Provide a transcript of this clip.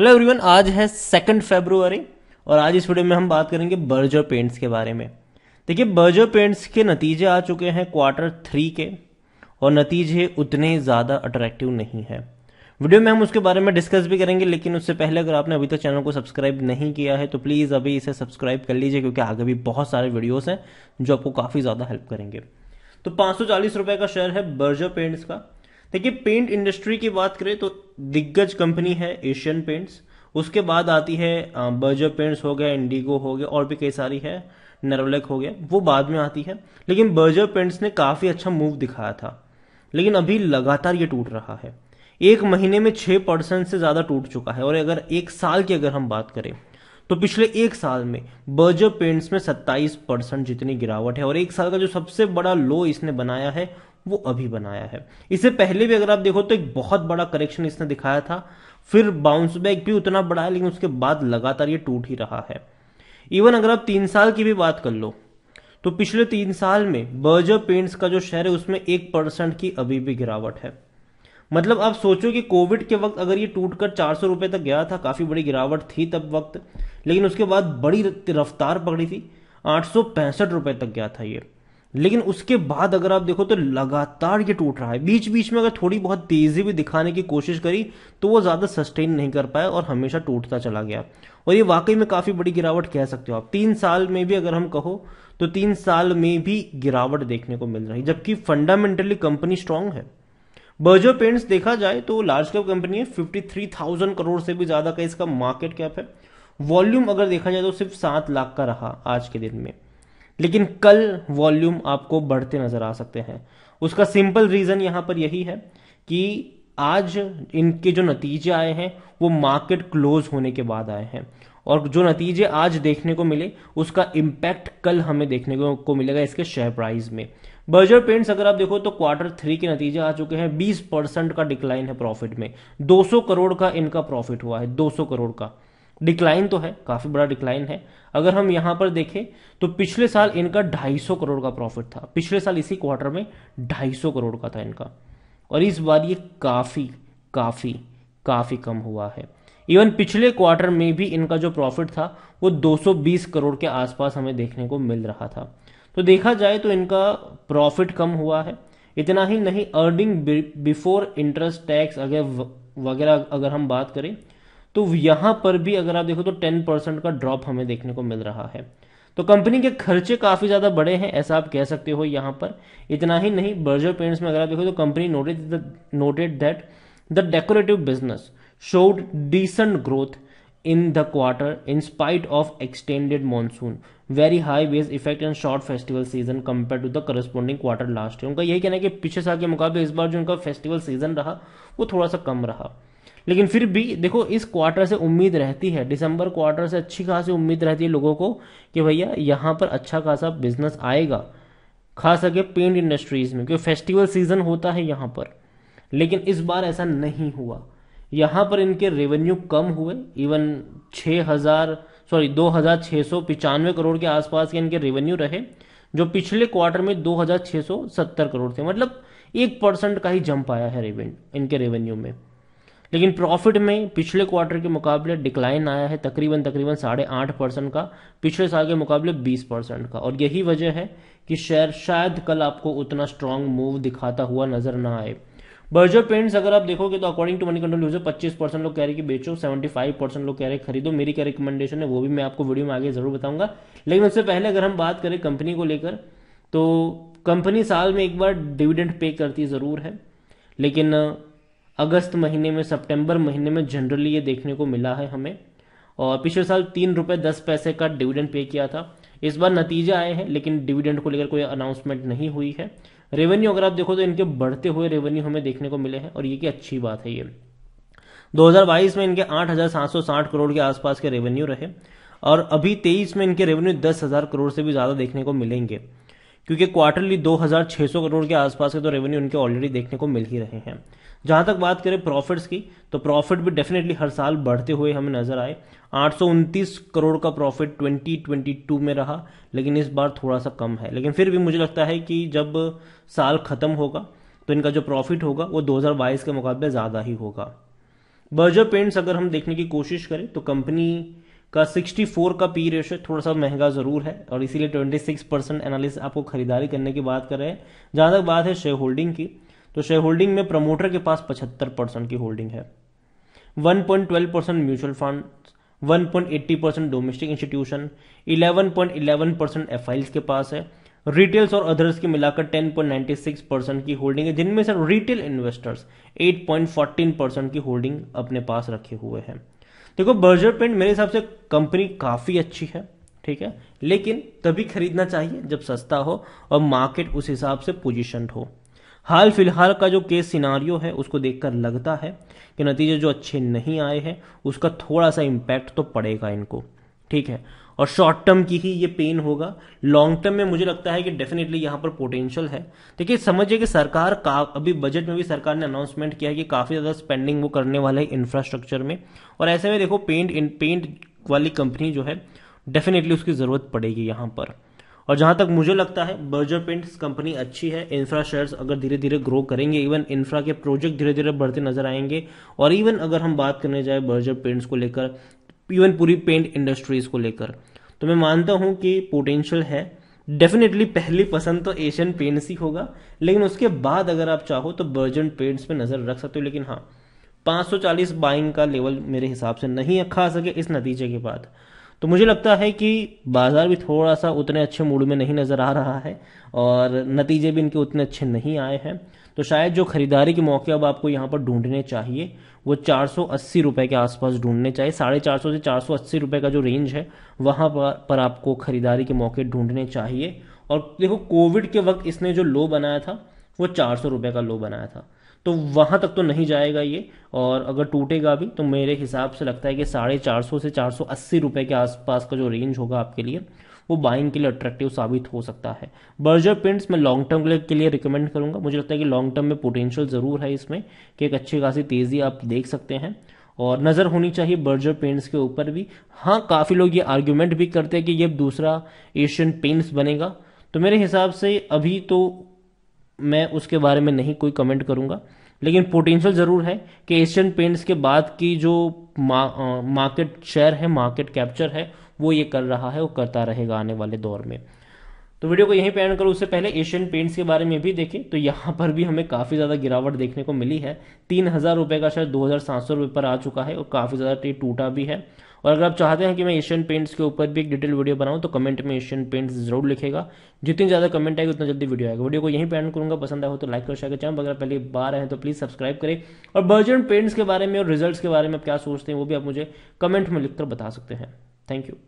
hello everyone आज है second February और आज इस वीडियो में हम बात करेंगे बर्जर पेंट्स के बारे में देखिए बर्जर पेंट्स के नतीजे आ चुके हैं क्वार्टर थ्री के और नतीजे उतने ज़्यादा अट्रैक्टिव नहीं है वीडियो में हम उसके बारे में डिस्कस भी करेंगे लेकिन उससे पहले अगर आपने अभी तक तो चैनल को सब्सक्राइब नहीं किया है तो प्लीज़ अभी इसे सब्सक्राइब कर लीजिए क्योंकि आगे भी बहुत सारे वीडियोज हैं जो आपको काफ़ी ज़्यादा हेल्प करेंगे तो पाँच का शेयर है बर्जर पेंट्स का देखिए पेंट इंडस्ट्री की बात करें तो दिग्गज कंपनी है एशियन पेंट्स उसके बाद आती है बर्जर पेंट्स हो गया इंडिगो हो गया और भी कई सारी है नरवलेक हो गया वो बाद में आती है लेकिन बर्जर पेंट्स ने काफ़ी अच्छा मूव दिखाया था लेकिन अभी लगातार ये टूट रहा है एक महीने में छह परसेंट से ज़्यादा टूट चुका है और अगर एक साल की अगर हम बात करें तो पिछले एक साल में बर्जर पेंट्स में सत्ताईस परसेंट जितनी गिरावट है और एक साल का जो सबसे बड़ा लो इसने बनाया है वो अभी बनाया है इससे पहले भी अगर आप देखो तो एक बहुत बड़ा करेक्शन इसने दिखाया था फिर बाउंस बैक भी उतना बड़ा है लेकिन उसके बाद लगातार ये टूट ही रहा है इवन अगर आप तीन साल की भी बात कर लो तो पिछले तीन साल में बर्जर पेंट्स का जो शेयर है उसमें एक परसेंट की अभी भी गिरावट है मतलब आप सोचो कि कोविड के वक्त अगर ये टूटकर चार सौ रुपए तक गया था काफ़ी बड़ी गिरावट थी तब वक्त लेकिन उसके बाद बड़ी रफ्तार पकड़ी थी आठ सौ पैंसठ रुपए तक गया था ये लेकिन उसके बाद अगर आप देखो तो लगातार ये टूट रहा है बीच बीच में अगर थोड़ी बहुत तेज़ी भी दिखाने की कोशिश करी तो वो ज़्यादा सस्टेन नहीं कर पाया और हमेशा टूटता चला गया और ये वाकई में काफ़ी बड़ी गिरावट कह सकते हो आप तीन साल में भी अगर हम कहो तो तीन साल में भी गिरावट देखने को मिल रही जबकि फंडामेंटली कंपनी स्ट्रांग है बर्जो पेंट्स देखा जाए तो लार्ज कैप कंपनी है फिफ्टी थ्री थाउजेंड करोड़ से भी ज़्यादा का इसका मार्केट कैप है वॉल्यूम अगर देखा जाए तो सिर्फ सात लाख का रहा आज के दिन में लेकिन कल वॉल्यूम आपको बढ़ते नजर आ सकते हैं उसका सिंपल रीजन यहां पर यही है कि आज इनके जो नतीजे आए हैं वो मार्केट क्लोज होने के बाद आए हैं और जो नतीजे आज देखने को मिले उसका इम्पैक्ट कल हमें देखने को मिलेगा इसके शेयर प्राइस में बर्जर पेंट्स अगर आप देखो तो क्वार्टर थ्री के नतीजे आ चुके हैं 20 परसेंट का डिक्लाइन है प्रॉफिट में 200 करोड़ का इनका प्रॉफिट हुआ है 200 करोड़ का डिक्लाइन तो है काफ़ी बड़ा डिक्लाइन है अगर हम यहाँ पर देखें तो पिछले साल इनका 250 करोड़ का प्रॉफिट था पिछले साल इसी क्वार्टर में 250 करोड़ का था इनका और इस बार ये काफ़ी काफ़ी काफ़ी कम हुआ है इवन पिछले क्वार्टर में भी इनका जो प्रॉफिट था वो 220 करोड़ के आसपास हमें देखने को मिल रहा था तो देखा जाए तो इनका प्रॉफिट कम हुआ है इतना ही नहीं अर्निंग बिफोर इंटरेस्ट टैक्स अगर वगैरह अगर हम बात करें तो यहां पर भी अगर आप देखो तो टेन परसेंट का ड्रॉप हमें देखने को मिल रहा है तो कंपनी के खर्चे काफ़ी ज़्यादा बड़े हैं ऐसा आप कह सकते हो यहां पर इतना ही नहीं बर्जर पेंट्स में अगर आप देखो तो company noted noted that the decorative business showed decent growth in the quarter in spite of extended monsoon very high wage effect and short festival season compare to the corresponding quarter last year उनका यही कहना है कि पिछले साल के मुकाबले इस बार जो उनका फेस्टिवल सीजन रहा वो थोड़ा सा कम रहा लेकिन फिर भी देखो इस क्वार्टर से उम्मीद रहती है दिसंबर क्वार्टर से अच्छी खासी उम्मीद रहती है लोगों को कि भैया यहाँ पर अच्छा खासा बिजनेस आएगा खास करके पेंट इंडस्ट्रीज़ में क्योंकि फेस्टिवल सीज़न होता है यहाँ पर लेकिन इस बार ऐसा नहीं हुआ यहाँ पर इनके रेवेन्यू कम हुए इवन छः हज़ार सॉरी दो हज़ार छः सौ पचानवे करोड़ के आसपास के इनके रेवेन्यू रहे जो पिछले क्वार्टर में दो हज़ार छः सौ सत्तर करोड़ थे मतलब एक परसेंट का ही जंप आया है रेवेन्यू इनके रेवेन्यू में लेकिन प्रॉफिट में पिछले क्वार्टर के मुकाबले डिक्लाइन आया है तकरीबन तकरीबन साढ़े आठ परसेंट का पिछले साल के मुकाबले बीस परसेंट का और यही वजह है कि शेयर शायद कल आपको उतना स्ट्रांग मूव दिखाता हुआ नजर ना आए बर्जर पेंट्स अगर आप देखोगे तो according to Moneycontrol user पच्चीस परसेंट लोग कह रहे कि बेचो सेवेंटी फाइव परसेंट लोग कह रहे खरीदो मेरी क्या रिकमेंडेशन है वो भी मैं आपको वीडियो में आगे जरूर बताऊंगा लेकिन उससे पहले अगर हम बात करें कंपनी को लेकर तो कंपनी साल में एक बार डिविडेंड पे करती ज़रूर है लेकिन अगस्त महीने में सितंबर महीने में जनरली ये देखने को मिला है हमें और पिछले साल तीन रुपए दस पैसे का डिविडेंड पे किया था इस बार नतीजे आए हैं लेकिन डिविडेंड को लेकर कोई अनाउंसमेंट नहीं हुई है रेवेन्यू अगर आप देखो तो इनके बढ़ते हुए रेवेन्यू हमें देखने को मिले हैं और ये की अच्छी बात है ये 2022 में इनके 8,760 करोड़ के आसपास के रेवेन्यू रहे और अभी 23 में इनके रेवेन्यू 10,000 करोड़ से भी ज़्यादा देखने को मिलेंगे क्योंकि क्वार्टरली 2600 करोड़ के आसपास के तो रेवेन्यू उनके ऑलरेडी देखने को मिल ही रहे हैं जहां तक बात करें प्रॉफिट्स की तो प्रॉफिट भी डेफिनेटली हर साल बढ़ते हुए हमें नजर आए आठ करोड़ का प्रॉफिट 2022 में रहा लेकिन इस बार थोड़ा सा कम है लेकिन फिर भी मुझे लगता है कि जब साल ख़त्म होगा तो इनका जो प्रॉफिट होगा वो 2022 के मुकाबले ज़्यादा ही होगा बर्जर पेंट्स अगर हम देखने की कोशिश करें तो कंपनी का 64 का पी रेशो थोड़ा सा महंगा ज़रूर है और इसीलिए 26 परसेंट एनालिस्ट आपको खरीदारी करने की बात कर रहे हैं जहां तक बात है शेयर होल्डिंग की तो शेयर होल्डिंग में प्रमोटर के पास 75 परसेंट की होल्डिंग है 1.12 percent mutual fund 1.80 percent domestic institution 11.11 percent F के पास है रिटेल्स और अदर्स की मिलाकर 10.96 परसेंट की होल्डिंग है जिनमें से रिटेल इन्वेस्टर्स 8.14 परसेंट की होल्डिंग अपने पास रखे हुए हैं देखो बर्जर पेंट मेरे हिसाब से कंपनी काफ़ी अच्छी है ठीक है लेकिन तभी खरीदना चाहिए जब सस्ता हो और मार्केट उस हिसाब से पोजिशन हो हाल फिलहाल का जो केस सिनारियो है उसको देखकर लगता है कि नतीजे जो अच्छे नहीं आए हैं उसका थोड़ा सा इम्पैक्ट तो पड़ेगा इनको ठीक है और शॉर्ट टर्म की ही ये पेन होगा लॉन्ग टर्म में मुझे लगता है कि डेफिनेटली यहाँ पर पोटेंशियल है देखिए समझिए कि सरकार का अभी बजट में भी सरकार ने अनाउंसमेंट किया है कि काफ़ी ज़्यादा स्पेंडिंग वो करने वाला है इंफ्रास्ट्रक्चर में और ऐसे में देखो पेंट इन पेंट वाली कंपनी जो है डेफिनेटली उसकी ज़रूरत पड़ेगी यहाँ पर और जहाँ तक मुझे लगता है बर्जर पेंट्स कंपनी अच्छी है इंफ्रा अगर धीरे धीरे ग्रो करेंगे इवन इंफ्रा के प्रोजेक्ट धीरे धीरे बढ़ते नजर आएंगे और इवन अगर हम बात करने जाए बर्जर पेंट्स को लेकर इवन पूरी पेंट इंडस्ट्रीज को लेकर तो मैं मानता हूँ कि पोटेंशियल है डेफिनेटली पहली पसंद तो एशियन पेंट्स ही होगा लेकिन उसके बाद अगर आप चाहो तो बर्जन पेंट्स पे नज़र रख सकते हो लेकिन हाँ 540 बाइंग का लेवल मेरे हिसाब से नहीं खा सके इस नतीजे के बाद तो मुझे लगता है कि बाज़ार भी थोड़ा सा उतने अच्छे मूड में नहीं नज़र आ रहा है और नतीजे भी इनके उतने अच्छे नहीं आए हैं तो शायद जो ख़रीदारी के मौके अब आपको यहाँ पर ढूंढने चाहिए वो चार सौ अस्सी रुपए के आसपास ढूंढने चाहिए साढ़े चार सौ से चार सौ अस्सी रुपये का जो रेंज है वहाँ पर, पर आपको ख़रीदारी के मौके ढूंढने चाहिए और देखो कोविड के वक्त इसने जो लो बनाया था वो चार सौ रुपए का लो बनाया था तो वहाँ तक तो नहीं जाएगा ये और अगर टूटेगा भी तो मेरे हिसाब से लगता है कि साढ़े चार सौ से चार सौ अस्सी रुपए के आसपास का जो रेंज होगा आपके लिए वो बाइंग के लिए अट्रैक्टिव साबित हो सकता है बर्जर पेंट्स मैं लॉन्ग टर्म के लिए रिकमेंड करूंगा मुझे लगता है कि लॉन्ग टर्म में पोटेंशियल ज़रूर है इसमें कि एक अच्छी खासी तेज़ी आप देख सकते हैं और नज़र होनी चाहिए बर्जर पेंट्स के ऊपर भी हाँ काफ़ी लोग ये आर्ग्यूमेंट भी करते हैं कि ये दूसरा एशियन पेंट्स बनेगा तो मेरे हिसाब से अभी तो मैं उसके बारे में नहीं कोई कमेंट करूंगा लेकिन पोटेंशियल ज़रूर है कि एशियन पेंट्स के बाद की जो मा, आ, मार्केट शेयर है मार्केट कैप्चर है वो ये कर रहा है वो करता रहेगा आने वाले दौर में तो वीडियो को यहीं पे एंड करूँ उससे पहले एशियन पेंट्स के बारे में भी देखें तो यहाँ पर भी हमें काफ़ी ज़्यादा गिरावट देखने को मिली है तीन हज़ार रुपये का शायद दो हज़ार सात सौ रुपये पर आ चुका है और काफ़ी ज़्यादा टूटा भी है और अगर आप चाहते हैं कि मैं एशियन पेंट्स के ऊपर भी एक डिटेल वीडियो बनाऊँ तो कमेंट में एशियन पेंट्स जरूर लिखेगा जितनी ज़्यादा कमेंट आएगी उतना जल्दी वीडियो आएगा वीडियो को यहीं पर एंड करूँगा पसंद आए तो लाइक कर सकते चैनल अगर पहले बार आए तो प्लीज़ सब्सक्राइब करें और बर्जन पेंट्स के बारे में और रिजल्ट के बारे में आप क्या सोचते हैं वो भी आप मुझे कमेंट में लिखकर बता सकते हैं थैंक यू